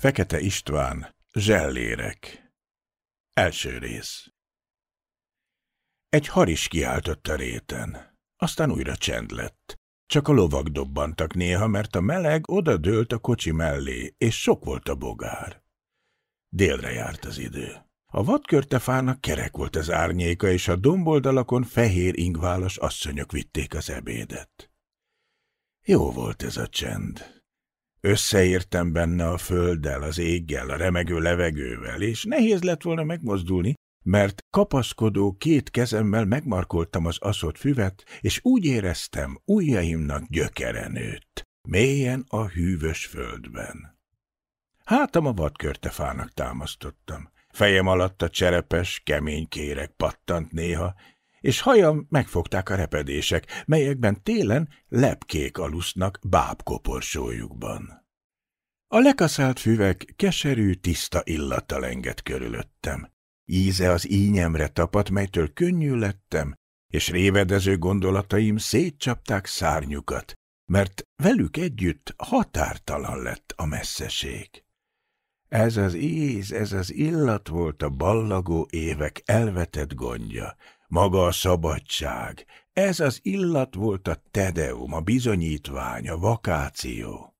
Fekete István, Zsellérek Első rész Egy haris kiáltott a réten, aztán újra csend lett. Csak a lovak dobbantak néha, mert a meleg odadőlt a kocsi mellé, és sok volt a bogár. Délre járt az idő. A vadkörtefának kerek volt az árnyéka, és a domboldalakon fehér ingválas asszonyok vitték az ebédet. Jó volt ez a csend, Összeértem benne a földdel, az éggel, a remegő levegővel, és nehéz lett volna megmozdulni, mert kapaszkodó két kezemmel megmarkoltam az aszott füvet, és úgy éreztem, ujjaimnak gyökere nőtt, mélyen a hűvös földben. Hátam a vadkörtefának támasztottam. Fejem alatt a cserepes, kemény kéreg pattant néha, és hajam megfogták a repedések, melyekben télen lepkék alusznak bábkoporsójukban. A lekaszált füvek keserű, tiszta illata lengett körülöttem. Íze az ínyemre tapadt, melytől könnyű lettem, és révedező gondolataim szétcsapták szárnyukat, mert velük együtt határtalan lett a messzeség. Ez az íz, ez az illat volt a ballagó évek elvetett gondja, maga a szabadság, ez az illat volt a tedeum, a bizonyítvány, a vakáció.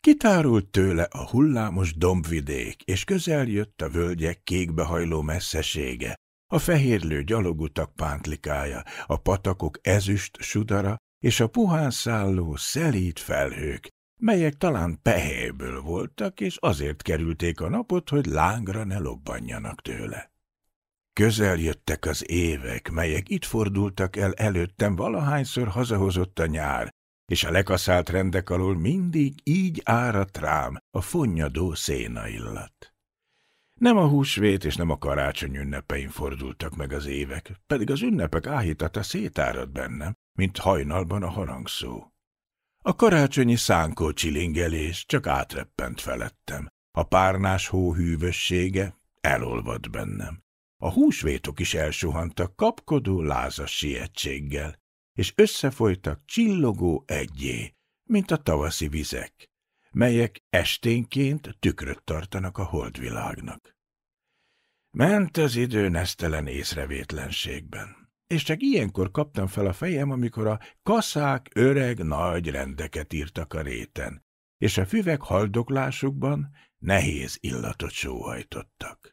Kitárult tőle a hullámos dombvidék, és közel jött a völgyek kékbehajló messzesége, a fehérlő gyalogutak pántlikája, a patakok ezüst sudara, és a puhán szálló szelít felhők, melyek talán pehéből voltak, és azért kerülték a napot, hogy lángra ne lobbanjanak tőle. Közel jöttek az évek, melyek itt fordultak el előttem, valahányszor hazahozott a nyár, és a lekaszált rendek alól mindig így áradt rám a fonnyadó széna illat. Nem a húsvét és nem a karácsony ünnepein fordultak meg az évek, pedig az ünnepek áhítata szétáradt bennem, mint hajnalban a harangszó. A karácsonyi szánkó csilingelés csak átreppent felettem, a párnás hó hűvössége elolvad bennem a húsvétok is elsuhantak kapkodó, lázas sietséggel, és összefolytak csillogó egyé, mint a tavaszi vizek, melyek esténként tükröt tartanak a holdvilágnak. Ment az idő nesztelen észrevétlenségben és csak ilyenkor kaptam fel a fejem, amikor a kaszák öreg nagy rendeket írtak a réten, és a füvek haldoklásukban nehéz illatot sóhajtottak.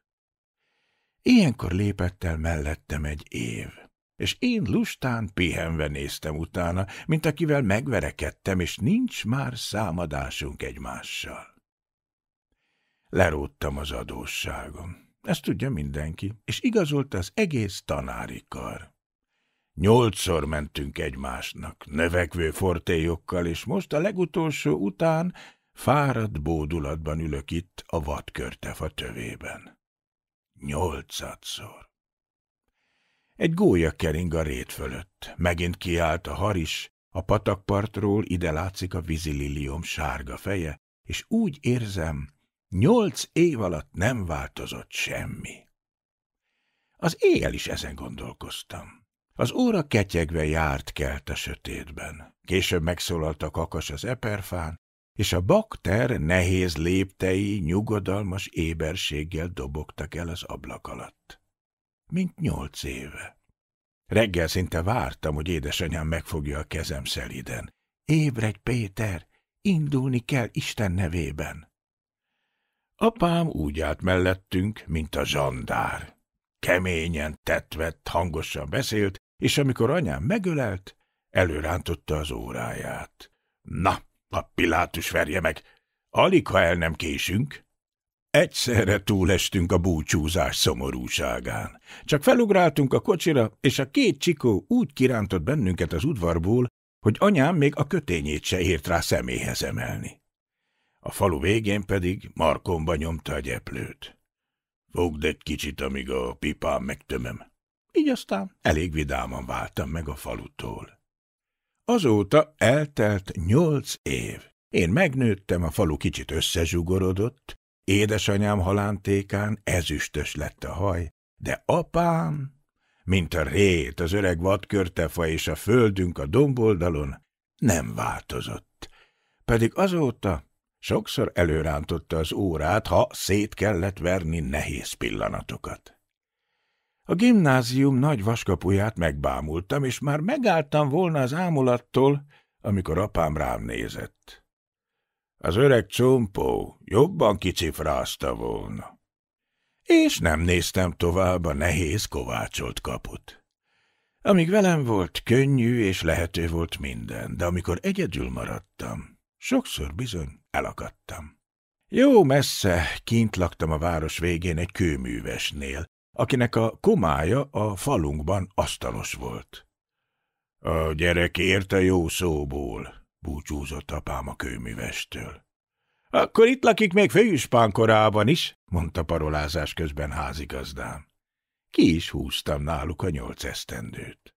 Ilyenkor lépett el mellettem egy év, és én lustán pihenve néztem utána, mint akivel megverekedtem, és nincs már számadásunk egymással. Leródtam az adósságom. Ezt tudja mindenki, és igazolta az egész tanári kar. Nyolcszor mentünk egymásnak, növekvő fortélyokkal, és most a legutolsó után fáradt bódulatban ülök itt a vadkörtefa tövében. Nyolcadszor. Egy gólya kering a rét fölött. Megint kiállt a haris, a patakpartról ide látszik a vízililium sárga feje, és úgy érzem, nyolc év alatt nem változott semmi. Az éjjel is ezen gondolkoztam. Az óra ketyegve járt kelt a sötétben. Később megszólalt a kakas az eperfán, és a bakter nehéz léptei nyugodalmas éberséggel dobogtak el az ablak alatt. Mint nyolc éve. Reggel szinte vártam, hogy édesanyám megfogja a kezem szeliden. Ébredj, Péter! Indulni kell Isten nevében! Apám úgy állt mellettünk, mint a zsandár. Keményen, tetvett, hangosan beszélt, és amikor anyám megölelt, előrántotta az óráját. Na, a Pilátus verje meg! Alig, ha el nem késünk! Egyszerre túlestünk a búcsúzás szomorúságán. Csak felugráltunk a kocsira, és a két csikó úgy kirántott bennünket az udvarból, hogy anyám még a kötényét se ért rá személyhez emelni. A falu végén pedig markomba nyomta a gyeplőt. Fogd egy kicsit, amíg a pipám megtömöm. Így aztán elég vidáman váltam meg a falutól. Azóta eltelt nyolc év. Én megnőttem, a falu kicsit összezsugorodott, édesanyám halántékán ezüstös lett a haj, de apám, mint a rét, az öreg vadkörtefa és a földünk a domboldalon, nem változott. Pedig azóta sokszor előrántotta az órát, ha szét kellett verni nehéz pillanatokat. A gimnázium nagy vaskapuját megbámultam, és már megálltam volna az ámulattól, amikor apám rám nézett. Az öreg csompó jobban kicifrázta volna. És nem néztem tovább a nehéz kovácsolt kaput. Amíg velem volt, könnyű és lehető volt minden, de amikor egyedül maradtam, sokszor bizony elakadtam. Jó messze kint laktam a város végén egy kőművesnél, akinek a komája a falunkban asztalos volt. A gyerek érte jó szóból, búcsúzott apám a kőművestől. Akkor itt lakik még főispán korában is, mondta parolázás közben házigazdám. Ki is húztam náluk a nyolc esztendőt.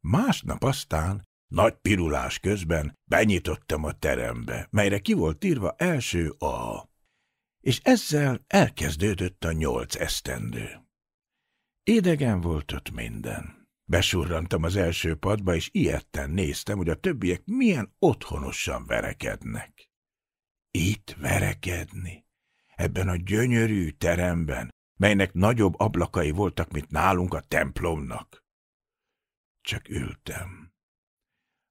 Másnap aztán, nagy pirulás közben benyitottam a terembe, melyre ki volt írva első A, és ezzel elkezdődött a nyolc esztendő. Idegen volt ott minden. Besurrantam az első padba, és ilyetten néztem, hogy a többiek milyen otthonosan verekednek. Itt verekedni? Ebben a gyönyörű teremben, melynek nagyobb ablakai voltak, mint nálunk a templomnak. Csak ültem.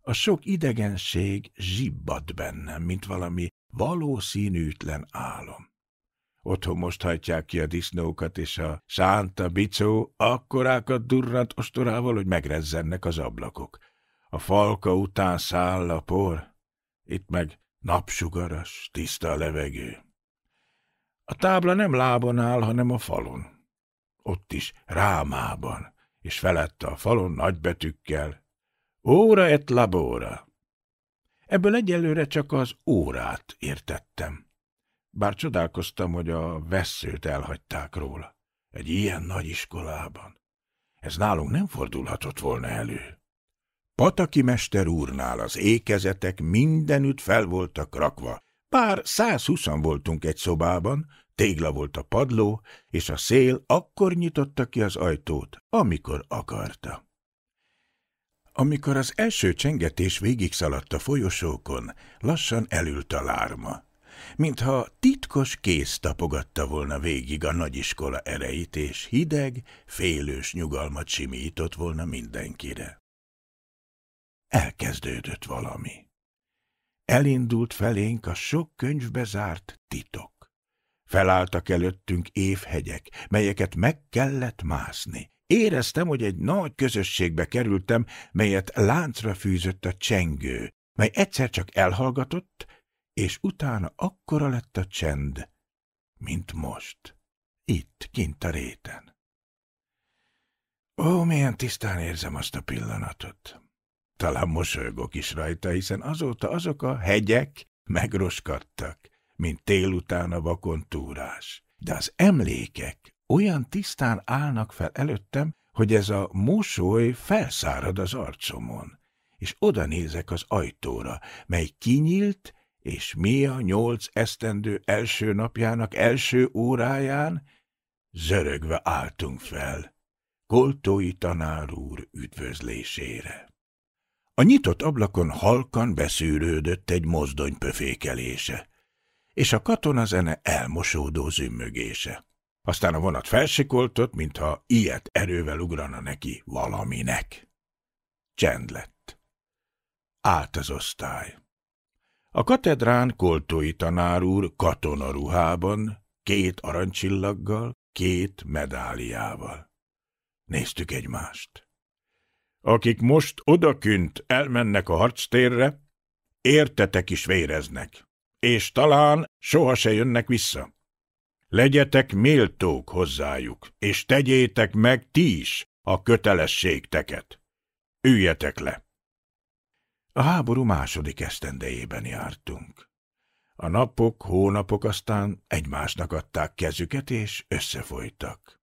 A sok idegenség zsibbadt bennem, mint valami valószínűtlen álom otthon moshatják ki a disznókat, és a sánta bicó akkorákat durrant ostorával, hogy megrezzennek az ablakok. A falka után száll a por, itt meg napsugaras, tiszta a levegő. A tábla nem lábon áll, hanem a falon. Ott is rámában, és felette a falon nagybetűkkel. Óra et labora. Ebből egyelőre csak az órát értettem. Bár csodálkoztam, hogy a veszőt elhagyták róla. Egy ilyen nagy iskolában. Ez nálunk nem fordulhatott volna elő. Pataki mester úrnál az ékezetek mindenütt fel voltak rakva. Pár 120 voltunk egy szobában, tégla volt a padló, és a szél akkor nyitotta ki az ajtót, amikor akarta. Amikor az első csengetés végigszaladt a folyosókon, lassan elült a lárma mintha titkos kéz tapogatta volna végig a nagyiskola ereit, és hideg, félős nyugalmat simított volna mindenkire. Elkezdődött valami. Elindult felénk a sok könyvbe zárt titok. Felálltak előttünk évhegyek, melyeket meg kellett mászni. Éreztem, hogy egy nagy közösségbe kerültem, melyet láncra fűzött a csengő, mely egyszer csak elhallgatott, és utána akkora lett a csend, mint most, itt, kint a réten. Ó, milyen tisztán érzem azt a pillanatot. Talán mosolygok is rajta, hiszen azóta azok a hegyek megroskadtak, mint télután a vakon túrás. De az emlékek olyan tisztán állnak fel előttem, hogy ez a mosoly felszárad az arcomon, és oda nézek az ajtóra, mely kinyílt, és mi a nyolc esztendő első napjának első óráján zörögve álltunk fel, koltói tanár úr üdvözlésére. A nyitott ablakon halkan beszűrődött egy mozdony pöfékelése, és a katonazene elmosódó zümmögése. Aztán a vonat felsikoltott, mintha ilyet erővel ugrana neki valaminek. Csend lett. Állt az osztály. A katedrán koltói tanár úr katonaruhában, két arancsillaggal, két medáliával. Néztük egymást. Akik most odakünt elmennek a harctérre, értetek is véreznek, és talán soha se jönnek vissza. Legyetek méltók hozzájuk, és tegyétek meg ti is a kötelességteket. Üljetek le! A háború második esztendejében jártunk. A napok, hónapok aztán egymásnak adták kezüket, és összefolytak.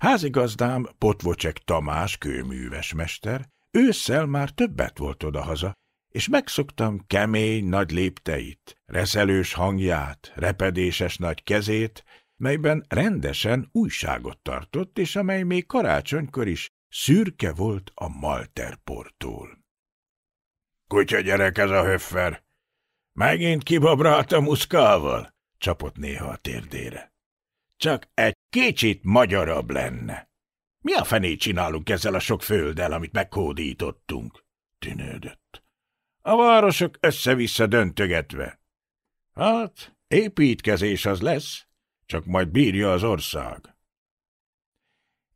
Házigazdám Potvocsek Tamás kőműves mester ősszel már többet volt odahaza, és megszoktam kemény nagy lépteit, reszelős hangját, repedéses nagy kezét, melyben rendesen újságot tartott, és amely még karácsonykor is szürke volt a malterportól. Kutya gyerek ez a höffer. Megint kibabrált a muszkával, csapott néha a térdére. Csak egy kicsit magyarabb lenne. Mi a fenét csinálunk ezzel a sok földdel, amit meghódítottunk? Tűnődött. A városok össze-vissza döntögetve. Hát, építkezés az lesz, csak majd bírja az ország.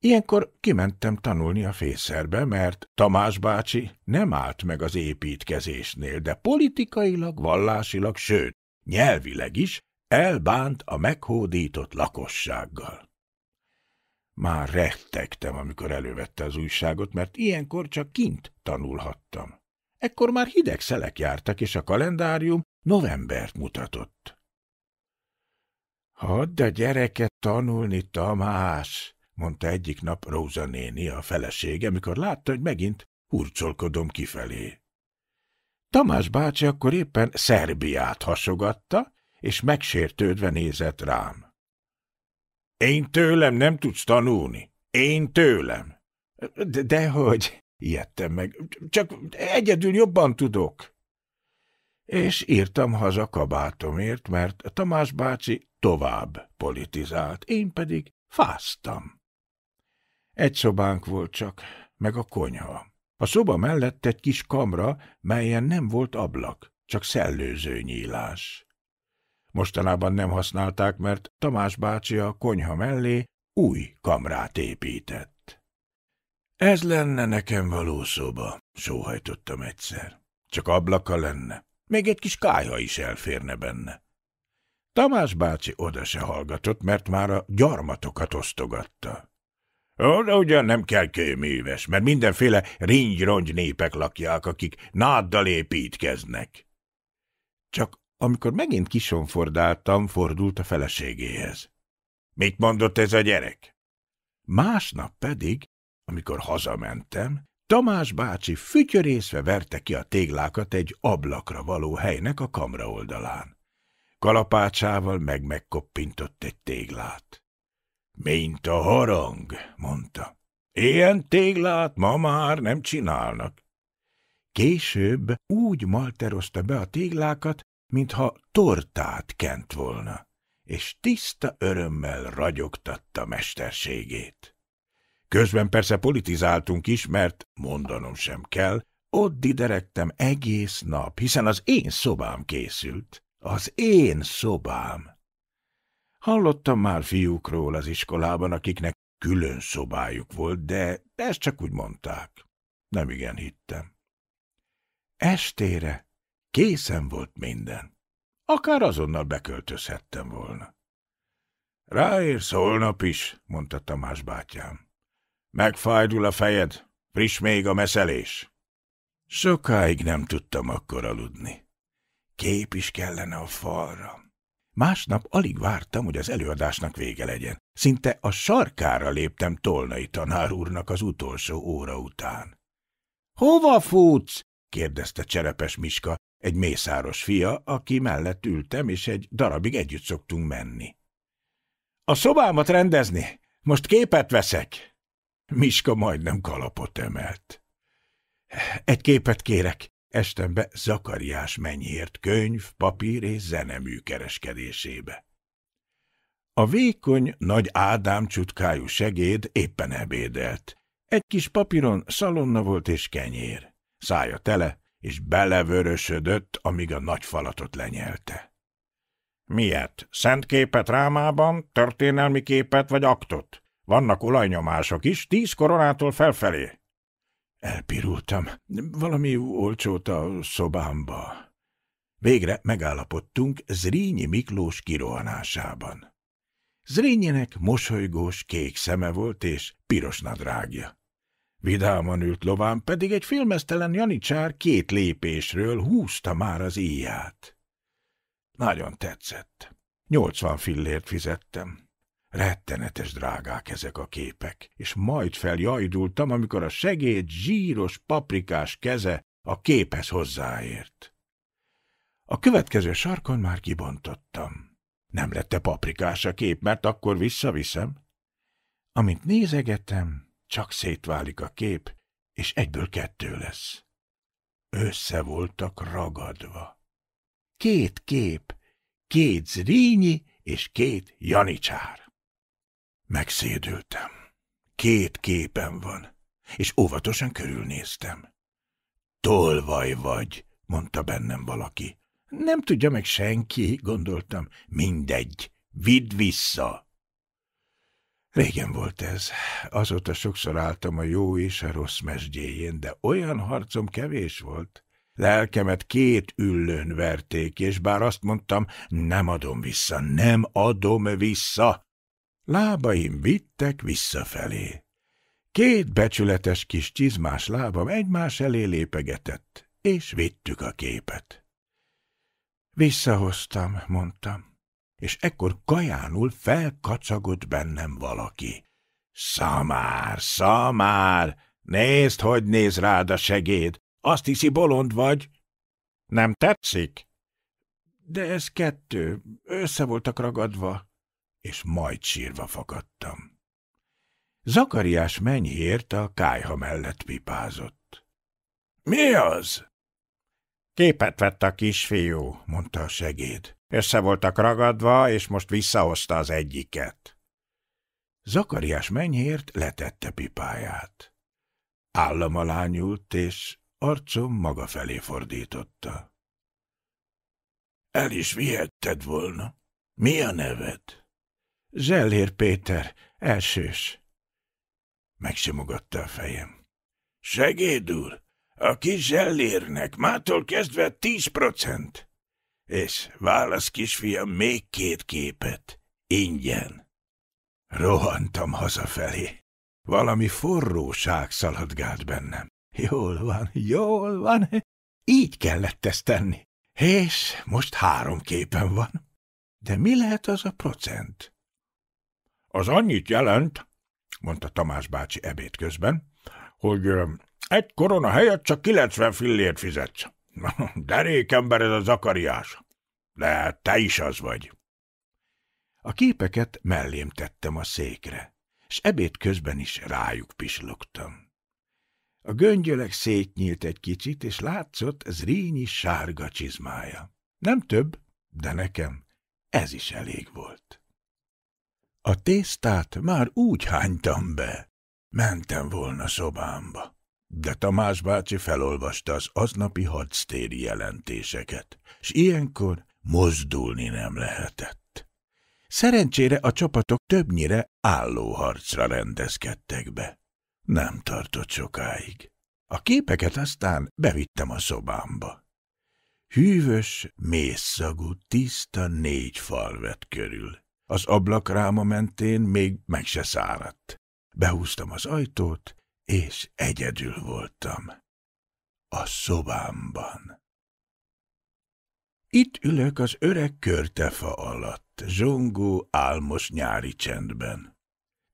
Ilyenkor kimentem tanulni a fészerbe, mert Tamás bácsi nem állt meg az építkezésnél, de politikailag, vallásilag, sőt, nyelvileg is elbánt a meghódított lakossággal. Már rettegtem, amikor elővette az újságot, mert ilyenkor csak kint tanulhattam. Ekkor már hideg szelek jártak, és a kalendárium novembert mutatott. Hadd a gyereket tanulni, Tamás! mondta egyik nap Róza néni, a felesége, mikor látta, hogy megint hurcolkodom kifelé. Tamás bácsi akkor éppen Szerbiát hasogatta, és megsértődve nézett rám. Én tőlem nem tudsz tanulni. Én tőlem. De, dehogy, ijedtem meg. Csak egyedül jobban tudok. És írtam haza kabátomért, mert Tamás bácsi tovább politizált, én pedig fáztam. Egy szobánk volt csak, meg a konyha. A szoba mellett egy kis kamra, melyen nem volt ablak, csak szellőző nyílás. Mostanában nem használták, mert Tamás bácsi a konyha mellé új kamrát épített. Ez lenne nekem való szoba, sóhajtottam egyszer. Csak ablaka lenne, még egy kis kájha is elférne benne. Tamás bácsi oda se hallgatott, mert már a gyarmatokat osztogatta. Oda ugyan nem kell kőműves, mert mindenféle ringy-rongy népek lakják, akik náddal építkeznek. Csak amikor megint kisonfordáltam, fordult a feleségéhez. Mit mondott ez a gyerek? Másnap pedig, amikor hazamentem, Tamás bácsi fütyörészve verte ki a téglákat egy ablakra való helynek a kamra oldalán. Kalapácsával meg megkoppintott egy téglát. Mint a harang, mondta. Ilyen téglát ma már nem csinálnak. Később úgy malterozta be a téglákat, mintha tortát kent volna, és tiszta örömmel ragyogtatta mesterségét. Közben persze politizáltunk is, mert mondanom sem kell, ott diderektem egész nap, hiszen az én szobám készült. Az én szobám! Hallottam már fiúkról az iskolában, akiknek külön szobájuk volt, de ezt csak úgy mondták. Nem igen hittem. Estére készen volt minden. Akár azonnal beköltözhettem volna. Ráérsz holnap is, mondta Tamás bátyám. Megfájdul a fejed, friss még a meszelés. Sokáig nem tudtam akkor aludni. Kép is kellene a falra. Másnap alig vártam, hogy az előadásnak vége legyen. Szinte a sarkára léptem Tolnai tanár úrnak az utolsó óra után. – Hova futsz? – kérdezte Cserepes Miska, egy mészáros fia, aki mellett ültem, és egy darabig együtt szoktunk menni. – A szobámat rendezni! Most képet veszek! Miska majdnem kalapot emelt. – Egy képet kérek! estembe Zakariás mennyért könyv, papír és zenemű kereskedésébe. A vékony, nagy Ádám csutkájú segéd éppen ebédelt. Egy kis papíron szalonna volt és kenyér. Szája tele, és belevörösödött, amíg a nagy falatot lenyelte. Miért? Szent képet rámában, történelmi képet vagy aktot? Vannak olajnyomások is, tíz koronától felfelé. Elpirultam. Valami olcsót a szobámba. Végre megállapodtunk Zrínyi Miklós kirohanásában. Zrínyinek mosolygós kék szeme volt és piros nadrágja. Vidáman ült lován, pedig egy filmesztelen janicsár két lépésről húzta már az íját. Nagyon tetszett. Nyolcvan fillért fizettem. Rettenetes drágák ezek a képek, és majd feljajdultam, amikor a segéd zsíros paprikás keze a képhez hozzáért. A következő sarkon már kibontottam. Nem lett-e paprikás a kép, mert akkor visszaviszem? Amint nézegetem, csak szétválik a kép, és egyből kettő lesz. Össze voltak ragadva. Két kép, két zrínyi és két janicsár. Megszédültem. Két képen van, és óvatosan körülnéztem. Tolvaj vagy, mondta bennem valaki. Nem tudja meg senki, gondoltam. Mindegy, vidd vissza. Régen volt ez. Azóta sokszor álltam a jó és a rossz mesdjéjén, de olyan harcom kevés volt. Lelkemet két üllőn verték, és bár azt mondtam, nem adom vissza, nem adom vissza, Lábaim vittek visszafelé. Két becsületes kis csizmás lábam egymás elé lépegetett, és vittük a képet. Visszahoztam, mondtam, és ekkor kajánul felkacagott bennem valaki. Szamár, szamár, nézd, hogy néz rád a segéd, azt hiszi bolond vagy. Nem tetszik? De ez kettő, össze voltak ragadva és majd sírva fakadtam. Zakariás mennyhért a kájha mellett pipázott. – Mi az? – Képet vett a kisfiú, mondta a segéd. Össze voltak ragadva, és most visszahozta az egyiket. Zakariás mennyhért letette pipáját. Állam alá nyúlt, és arcom maga felé fordította. – El is vihetted volna. Mi a neved? – Zsellér Péter, elsős. Megsimogatta a fejem. Segéd úr, a kis zsellérnek mától kezdve tíz procent. És válasz kisfiam még két képet, ingyen. Rohantam hazafelé. Valami forróság szaladgált bennem. Jól van, jól van, így kellett ezt tenni. És most három képen van. De mi lehet az a procent? Az annyit jelent, mondta Tamás bácsi ebéd közben, hogy egy korona helyett csak 90 fillért fizetsz. Derék ember ez a zakariás. De te is az vagy. A képeket mellém tettem a székre, és ebéd közben is rájuk pislogtam. A göngyöleg szétnyílt egy kicsit, és látszott ez rényi sárga csizmája. Nem több, de nekem ez is elég volt. A tésztát már úgy hánytam be. Mentem volna szobámba. De Tamás bácsi felolvasta az aznapi hadsztéri jelentéseket, s ilyenkor mozdulni nem lehetett. Szerencsére a csapatok többnyire álló harcra rendezkedtek be. Nem tartott sokáig. A képeket aztán bevittem a szobámba. Hűvös, mészszagú, tiszta négy fal vett körül. Az ablak ráma mentén még meg se száradt. Behúztam az ajtót, és egyedül voltam. A szobámban. Itt ülök az öreg körtefa alatt, zsongó, álmos nyári csendben.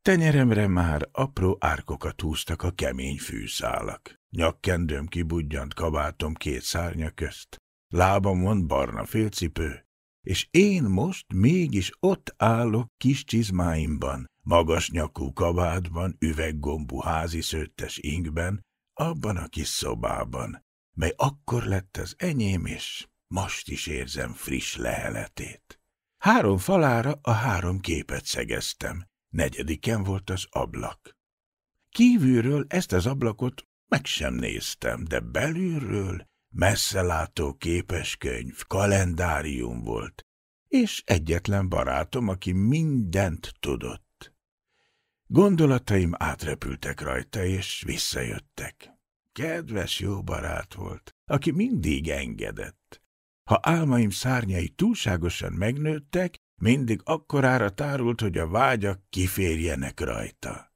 Tenyeremre már apró árkokat húztak a kemény fűszálak. Nyakkendőm kibudjant kabátom két szárnya közt. Lábamon barna félcipő, és én most mégis ott állok kis csizmáimban, magas nyakú kabátban, üveggombú szőttes ingben, abban a kis szobában, mely akkor lett az enyém, és most is érzem friss leheletét. Három falára a három képet szegeztem, negyediken volt az ablak. Kívülről ezt az ablakot meg sem néztem, de belülről messzelátó képeskönyv, kalendárium volt, és egyetlen barátom, aki mindent tudott. Gondolataim átrepültek rajta, és visszajöttek. Kedves jó barát volt, aki mindig engedett. Ha álmaim szárnyai túlságosan megnőttek, mindig akkorára tárult, hogy a vágyak kiférjenek rajta.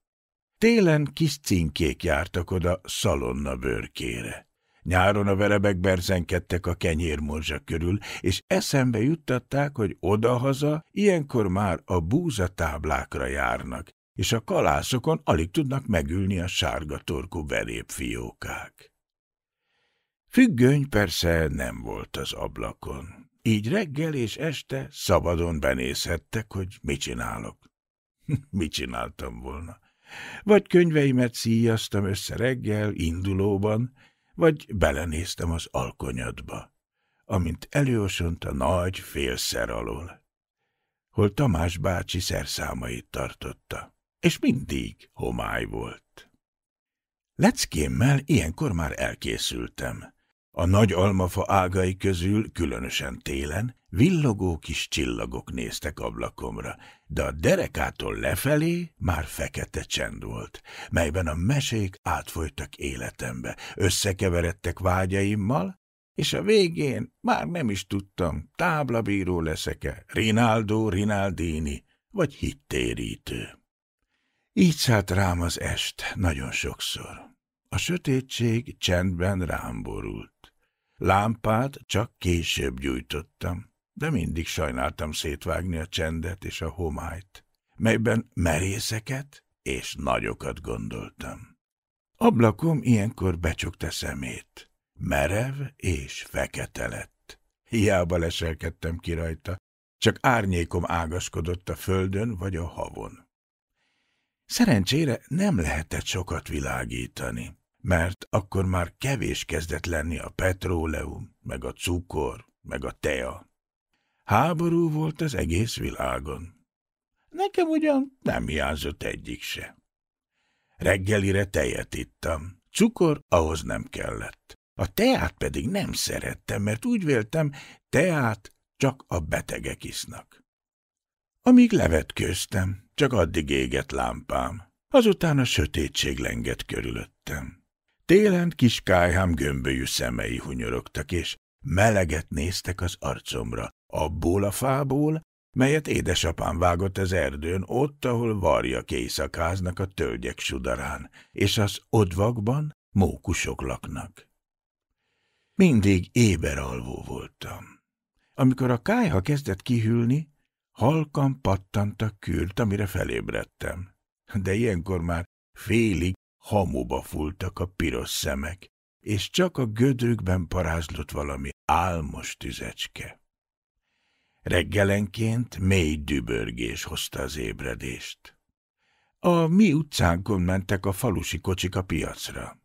Télen kis cinkék jártak oda szalonna bőrkére. Nyáron a verebek berzenkedtek a kenyérmorzsa körül, és eszembe juttatták, hogy odahaza ilyenkor már a búzatáblákra járnak, és a kalászokon alig tudnak megülni a sárga torkú fiókák. Függöny persze nem volt az ablakon, így reggel és este szabadon benézhettek, hogy mit csinálok. mit csináltam volna? Vagy könyveimet szíjaztam össze reggel, indulóban, vagy belenéztem az alkonyatba, amint előosont a nagy félszer alól, hol Tamás bácsi szerszámait tartotta, és mindig homály volt. Leckémmel ilyenkor már elkészültem. A nagy almafa ágai közül, különösen télen, villogó kis csillagok néztek ablakomra, de a derekától lefelé már fekete csend volt, melyben a mesék átfolytak életembe, összekeveredtek vágyaimmal, és a végén már nem is tudtam, táblabíró leszek-e, Rinaldo Rinaldini, vagy hittérítő. Így szállt rám az est nagyon sokszor. A sötétség csendben rám borult. Lámpát csak később gyújtottam, de mindig sajnáltam szétvágni a csendet és a homályt, melyben merészeket és nagyokat gondoltam. Ablakom ilyenkor becsukta szemét. Merev és fekete lett. Hiába leselkedtem ki rajta, csak árnyékom ágaskodott a földön vagy a havon. Szerencsére nem lehetett sokat világítani mert akkor már kevés kezdett lenni a petróleum, meg a cukor, meg a tea. Háború volt az egész világon. Nekem ugyan nem hiányzott egyik se. Reggelire tejet ittam, cukor ahhoz nem kellett. A teát pedig nem szerettem, mert úgy véltem, teát csak a betegek isznak. Amíg köztem, csak addig égett lámpám, azután a sötétség lengett körülöttem. Télen kis kájhám gömbölyű szemei hunyorogtak, és meleget néztek az arcomra, abból a fából, melyet édesapám vágott az erdőn, ott, ahol varja éjszakáznak a tölgyek sudarán, és az odvakban mókusok laknak. Mindig éberalvó voltam. Amikor a kájha kezdett kihűlni, halkan pattant a kürt, amire felébredtem. De ilyenkor már félig hamuba fulltak a piros szemek, és csak a gödrükben parázslott valami álmos tüzecske. Reggelenként mély dübörgés hozta az ébredést. A mi utcánkon mentek a falusi kocsik a piacra.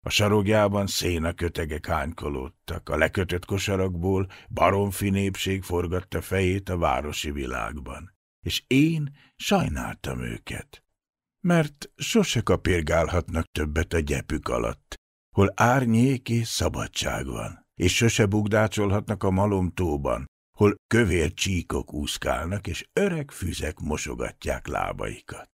A sarogjában széna kötegek hánykolódtak, a lekötött kosarakból baromfi népség forgatta fejét a városi világban, és én sajnáltam őket mert sose kapirgálhatnak többet a gyepük alatt, hol árnyék és szabadság van, és sose bugdácsolhatnak a malomtóban, hol kövér csíkok úszkálnak, és öreg füzek mosogatják lábaikat.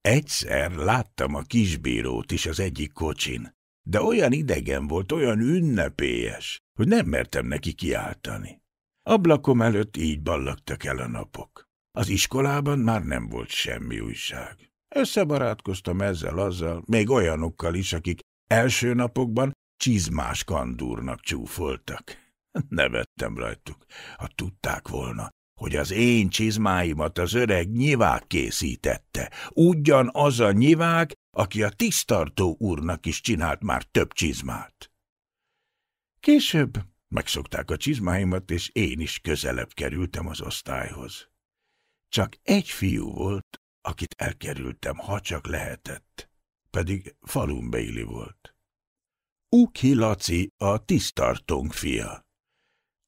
Egyszer láttam a kisbírót is az egyik kocsin, de olyan idegen volt, olyan ünnepélyes, hogy nem mertem neki kiáltani. Ablakom előtt így ballagtak el a napok. Az iskolában már nem volt semmi újság. Összebarátkoztam ezzel-azzal, még olyanokkal is, akik első napokban csizmás kandúrnak csúfoltak. Nevettem rajtuk, ha tudták volna, hogy az én csizmáimat az öreg nyivák készítette. Ugyan az a nyivák, aki a tisztartó úrnak is csinált már több csizmát. Később megszokták a csizmáimat, és én is közelebb kerültem az osztályhoz. Csak egy fiú volt, akit elkerültem, ha csak lehetett, pedig falun Béli volt. Uki Laci a tisztartónk fia.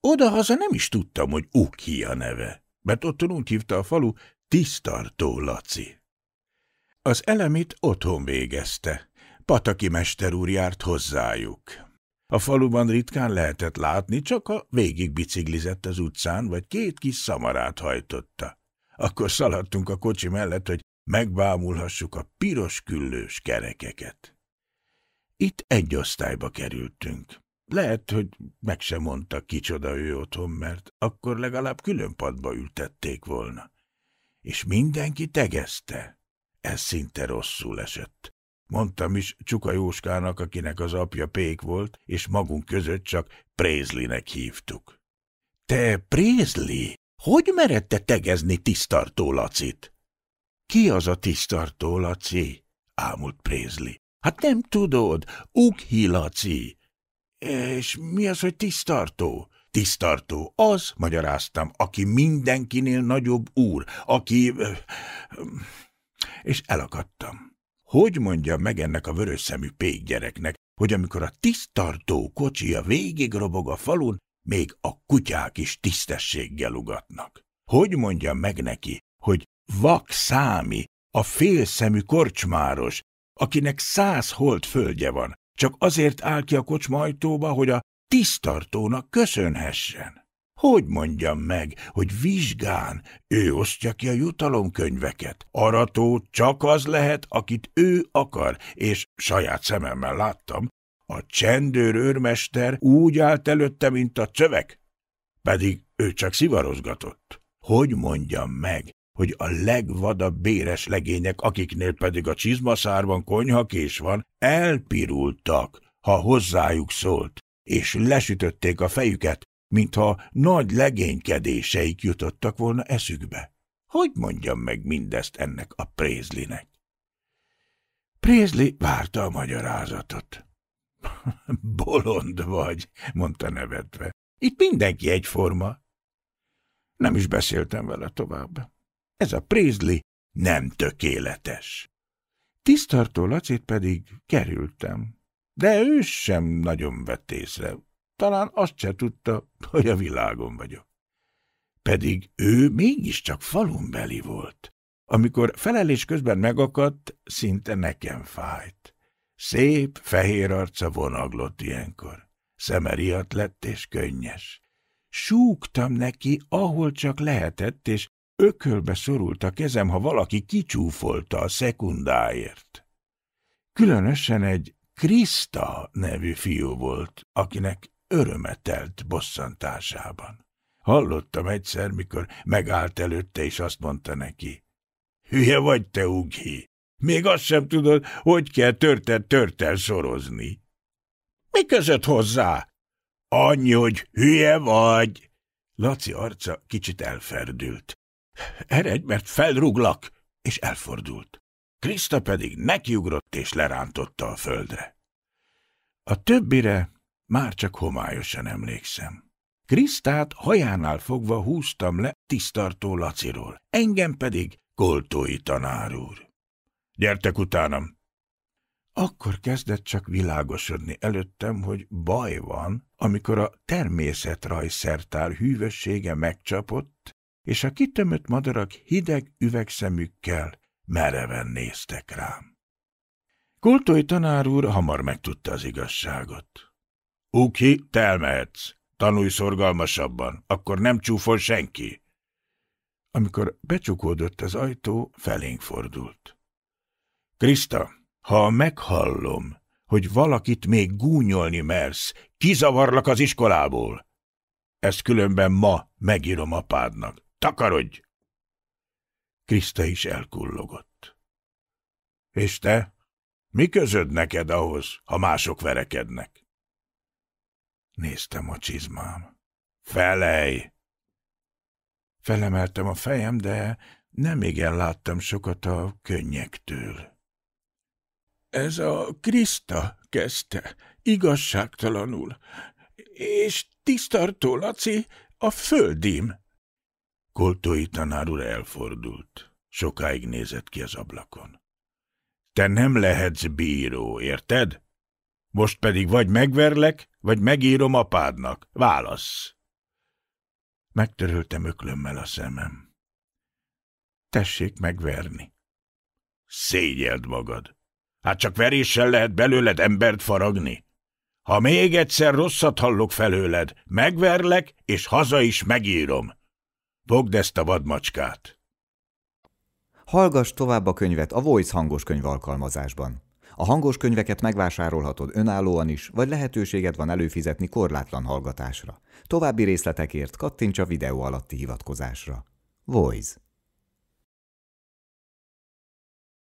Odahaza nem is tudtam, hogy Uki a neve, mert otthon úgy hívta a falu Tisztartó Laci. Az elemit otthon végezte. Pataki mester úr járt hozzájuk. A faluban ritkán lehetett látni, csak a végig biciklizett az utcán, vagy két kis szamarát hajtotta akkor szaladtunk a kocsi mellett, hogy megbámulhassuk a piros küllős kerekeket. Itt egy osztályba kerültünk. Lehet, hogy meg sem mondta kicsoda ő otthon, mert akkor legalább külön padba ültették volna. És mindenki tegezte. Ez szinte rosszul esett. Mondtam is Csuka Jóskának, akinek az apja Pék volt, és magunk között csak Prézlinek hívtuk. – Te Prézli? Hogy meredte tegezni tisztartó Lacit? Ki az a tisztartó Laci? ámult Prézli. Hát nem tudod, Ukhi Laci. És mi az, hogy tisztartó? Tisztartó az, magyaráztam, aki mindenkinél nagyobb úr, aki... És elakadtam. Hogy mondja meg ennek a vörös szemű pékgyereknek, hogy amikor a tisztartó kocsia végig robog a falun, még a kutyák is tisztességgel ugatnak. Hogy mondja meg neki, hogy vak számi, a félszemű korcsmáros, akinek száz hold földje van, csak azért áll ki a ajtóba, hogy a tisztartónak köszönhessen. Hogy mondjam meg, hogy vizsgán ő osztja ki a jutalomkönyveket? Arató csak az lehet, akit ő akar, és saját szememmel láttam, a csendőr őrmester úgy állt előtte, mint a csövek, pedig ő csak szivarozgatott. Hogy mondjam meg, hogy a legvadabb béres legények, akiknél pedig a csizmaszárban konyhakés van, elpirultak, ha hozzájuk szólt, és lesütötték a fejüket, mintha nagy legénykedéseik jutottak volna eszükbe. Hogy mondjam meg mindezt ennek a prézlinek? Prézli várta a magyarázatot. Bolond vagy, mondta nevetve. Itt mindenki egyforma. Nem is beszéltem vele tovább. Ez a prézli nem tökéletes. Tisztartó lacét pedig kerültem, de ő sem nagyon vett észre. Talán azt se tudta, hogy a világon vagyok. Pedig ő mégiscsak falunbeli volt. Amikor felelés közben megakadt, szinte nekem fájt. Szép, fehér arca vonaglott ilyenkor. Szeme riadt lett és könnyes. Súgtam neki, ahol csak lehetett, és ökölbe szorult a kezem, ha valaki kicsúfolta a szekundáért. Különösen egy Krista nevű fiú volt, akinek örömetelt bosszantásában. Hallottam egyszer, mikor megállt előtte, és azt mondta neki, hülye vagy te, Ughi, még azt sem tudod, hogy kell törtet-törtel szorozni. Mi között hozzá? Annyi, hogy hülye vagy! Laci arca kicsit elferdült. Eredj, mert felruglak, és elfordult. Krista pedig nekiugrott és lerántotta a földre. A többire már csak homályosan emlékszem. Krisztát hajánál fogva húztam le tisztartó Laciról, engem pedig Koltói tanár úr. Gyertek utánam! Akkor kezdett csak világosodni előttem, hogy baj van, amikor a természetrajszertár hűvössége megcsapott, és a kitömött madarak hideg üvegszemükkel mereven néztek rám. Kultói tanár úr hamar megtudta az igazságot. Uki, te elmehetsz. Tanulj szorgalmasabban, akkor nem csúfol senki. Amikor becsukódott az ajtó, felénk fordult. Krista, ha meghallom, hogy valakit még gúnyolni mersz, kizavarlak az iskolából. Ezt különben ma megírom apádnak. Takarodj! Krista is elkullogott. És te? Mi közöd neked ahhoz, ha mások verekednek? Néztem a csizmám. Felej! Felemeltem a fejem, de nem igen láttam sokat a könnyektől. Ez a Kriszta kezdte, igazságtalanul, és tisztartó Laci a földim. Koltói tanár úr elfordult. Sokáig nézett ki az ablakon. Te nem lehetsz bíró, érted? Most pedig vagy megverlek, vagy megírom apádnak. Válasz! Megtöröltem öklömmel a szemem. Tessék megverni. Szégyeld magad! Hát csak veréssel lehet belőled embert faragni. Ha még egyszer rosszat hallok felőled, megverlek, és haza is megírom. Fogd ezt a vadmacskát. Hallgass tovább a könyvet a Voice hangos könyv alkalmazásban. A hangos könyveket megvásárolhatod önállóan is, vagy lehetőséged van előfizetni korlátlan hallgatásra. További részletekért kattints a videó alatti hivatkozásra. Voice